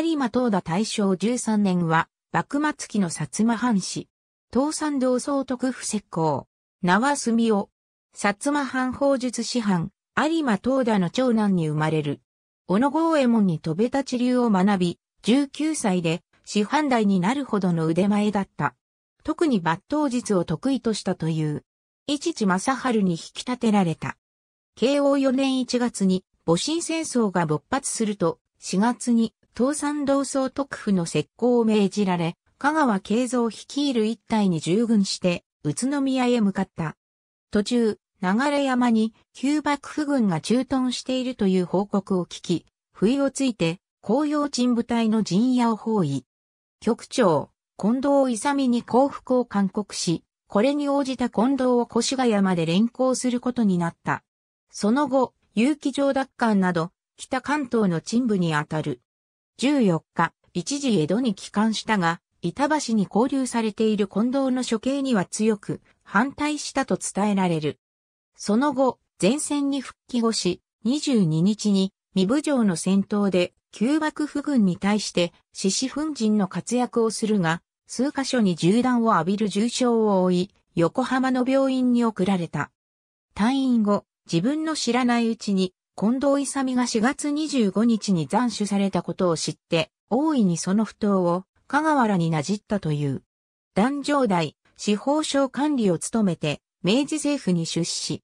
有馬東田大正13年は、幕末期の薩摩藩士。東山道総督府石膏。は住夫。薩摩藩法術師範、有馬東田の長男に生まれる。小野郷右衛門に飛べ立ち流を学び、19歳で、師範代になるほどの腕前だった。特に抜刀術を得意としたという。一地正春に引き立てられた。慶応4年1月に、戊辰戦争が勃発すると、4月に東山道総督府の石膏を命じられ、香川慶三率いる一隊に従軍して、宇都宮へ向かった。途中、流山に旧幕府軍が駐屯しているという報告を聞き、不意をついて、紅葉鎮部隊の陣屋を包囲。局長、近藤勇に降伏を勧告し、これに応じた近藤を越谷まで連行することになった。その後、有機城奪還など、北関東の鎮部にあたる14日、一時江戸に帰還したが、板橋に交流されている近藤の処刑には強く反対したと伝えられる。その後、前線に復帰後し、22日に未部城の戦闘で旧幕府軍に対して獅子奮陣の活躍をするが、数箇所に銃弾を浴びる重傷を負い、横浜の病院に送られた。退院後、自分の知らないうちに近藤勇が4月25日に斬首されたことを知って、大いにその不当を、香川らになじったという。壇上代、司法省管理を務めて、明治政府に出資。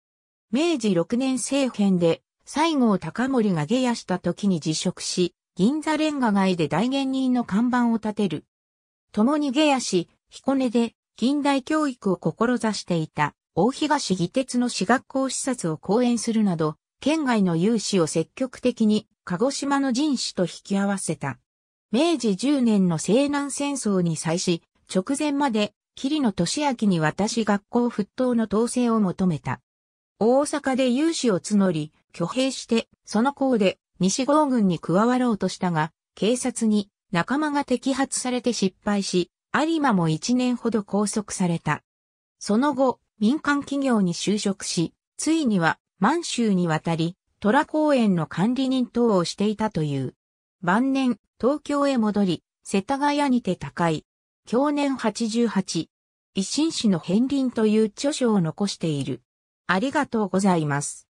明治6年政変で、西郷隆盛が下野した時に辞職し、銀座レンガ街で大元人の看板を立てる。共に下野し、彦根で近代教育を志していた大東義鉄の私学校視察を講演するなど、県外の有志を積極的に鹿児島の人種と引き合わせた。明治10年の西南戦争に際し、直前まで、桐野俊明に私学校沸騰の統制を求めた。大阪で有志を募り、挙兵して、その功で西郷軍に加わろうとしたが、警察に仲間が摘発されて失敗し、有馬も1年ほど拘束された。その後、民間企業に就職し、ついには満州に渡り、虎公園の管理人等をしていたという。晩年、東京へ戻り、世田谷にて高い。去年88。維新史の片鱗という著書を残している。ありがとうございます。